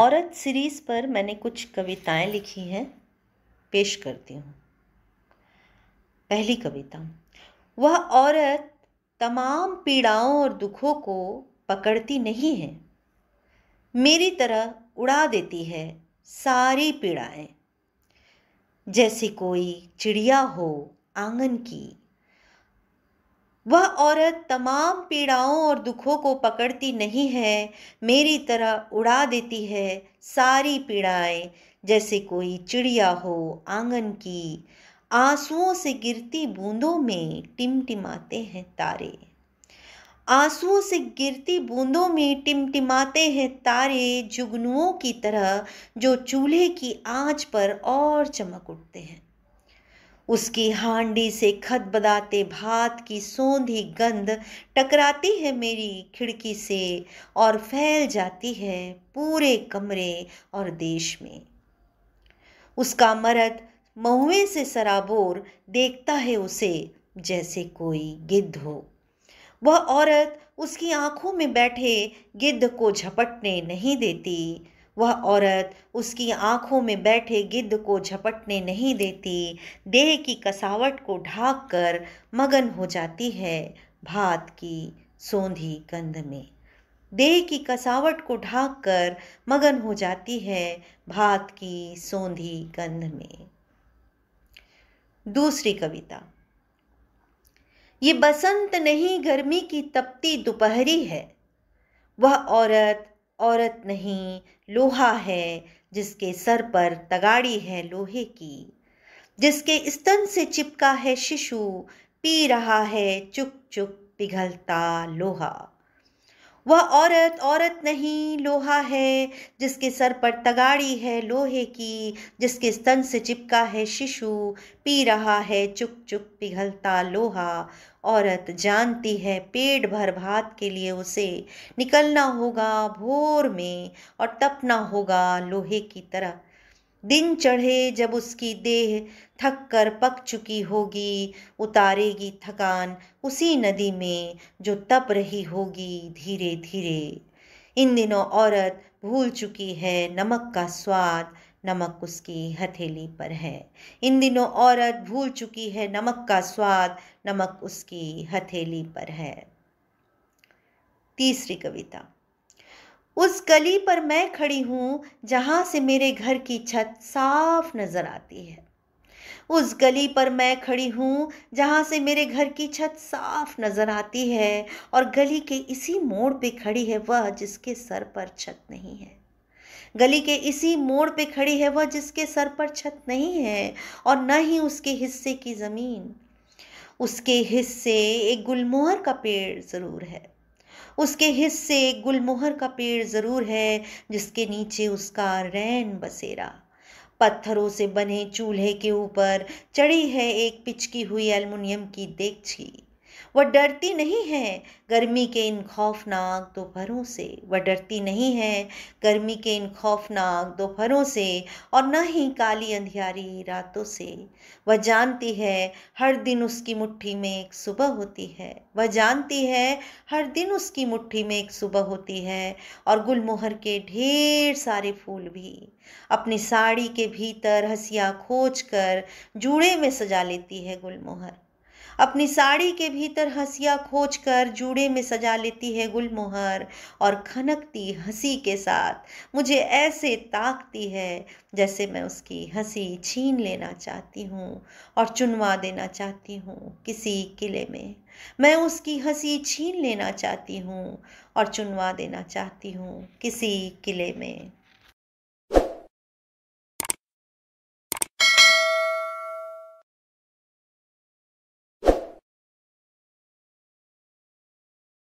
औरत सीरीज़ पर मैंने कुछ कविताएं लिखी हैं पेश करती हूँ पहली कविता वह औरत तमाम पीड़ाओं और दुखों को पकड़ती नहीं है मेरी तरह उड़ा देती है सारी पीड़ाएं जैसे कोई चिड़िया हो आंगन की वह औरत तमाम पीड़ाओं और दुखों को पकड़ती नहीं है मेरी तरह उड़ा देती है सारी पीड़ाएं जैसे कोई चिड़िया हो आंगन की आंसुओं से गिरती बूंदों में टिमटिमाते हैं तारे आंसुओं से गिरती बूंदों में टिमटिमाते हैं तारे जुगनुओं की तरह जो चूल्हे की आंच पर और चमक उठते हैं उसकी हांडी से खत बदाते भात की सोंधी गंध टकराती है मेरी खिड़की से और फैल जाती है पूरे कमरे और देश में उसका मरद महुए से सराबोर देखता है उसे जैसे कोई गिद्ध हो वह औरत उसकी आंखों में बैठे गिद्ध को झपटने नहीं देती वह औरत उसकी आंखों में बैठे गिद्ध को झपटने नहीं देती देह की कसावट को ढाक कर मगन हो जाती है भात की सोंधी कंध में देह की कसावट को ढाक कर मगन हो जाती है भात की सोंधी कंध में दूसरी कविता ये बसंत नहीं गर्मी की तपती दोपहरी है वह औरत औरत नहीं लोहा है जिसके सर पर तगाड़ी है लोहे की जिसके स्तन से चिपका है शिशु पी रहा है चुक चुक पिघलता लोहा वह औरत औरत नहीं लोहा है जिसके सर पर तगाड़ी है लोहे की जिसके स्तन से चिपका है शिशु पी रहा है चुक चुक पिघलता लोहा औरत जानती है पेट भर भात के लिए उसे निकलना होगा भोर में और तपना होगा लोहे की तरह दिन चढ़े जब उसकी देह थक कर पक चुकी होगी उतारेगी थकान उसी नदी में जो तप रही होगी धीरे धीरे इन दिनों औरत भूल चुकी है नमक का स्वाद नमक उसकी हथेली पर है इन दिनों औरत भूल चुकी है नमक का स्वाद नमक उसकी हथेली पर है तीसरी कविता उस गली पर मैं खड़ी हूँ जहाँ से मेरे घर की छत साफ नज़र आती है उस गली पर मैं खड़ी हूँ जहाँ से मेरे घर की छत साफ नज़र आती है और गली के इसी मोड़ पे खड़ी है वह जिसके सर पर छत नहीं है गली के इसी मोड़ पे खड़ी है वह जिसके सर पर छत नहीं है और न ही उसके हिस्से की ज़मीन उसके हिस्से एक गुलमोहर का पेड़ ज़रूर है उसके हिस्से गुलमोहर का पेड़ ज़रूर है जिसके नीचे उसका रैन बसेरा पत्थरों से बने चूल्हे के ऊपर चढ़ी है एक पिचकी हुई एल्मोनियम की देखछी वह डरती नहीं है गर्मी के इन खौफनाक दोपहरों से वह डरती नहीं है गर्मी के इन खौफनाक दोपहरों से और न ही काली अंधियारी रातों से वह जानती है हर दिन उसकी मुट्ठी में एक सुबह होती है वह जानती है हर दिन उसकी मुट्ठी में एक सुबह होती है और गुलमोहर के ढेर सारे फूल भी अपनी साड़ी के भीतर हसिया खोज कर जूड़े में सजा लेती है गुलमोहर अपनी साड़ी के भीतर हंसिया खोज कर जूड़े में सजा लेती है गुलमोहर और खनकती हंसी के साथ मुझे ऐसे ताकती है जैसे मैं उसकी हंसी छीन लेना चाहती हूँ और चुनवा देना चाहती हूँ किसी किले में मैं उसकी हंसी छीन लेना चाहती हूँ और चुनवा देना चाहती हूँ किसी किले में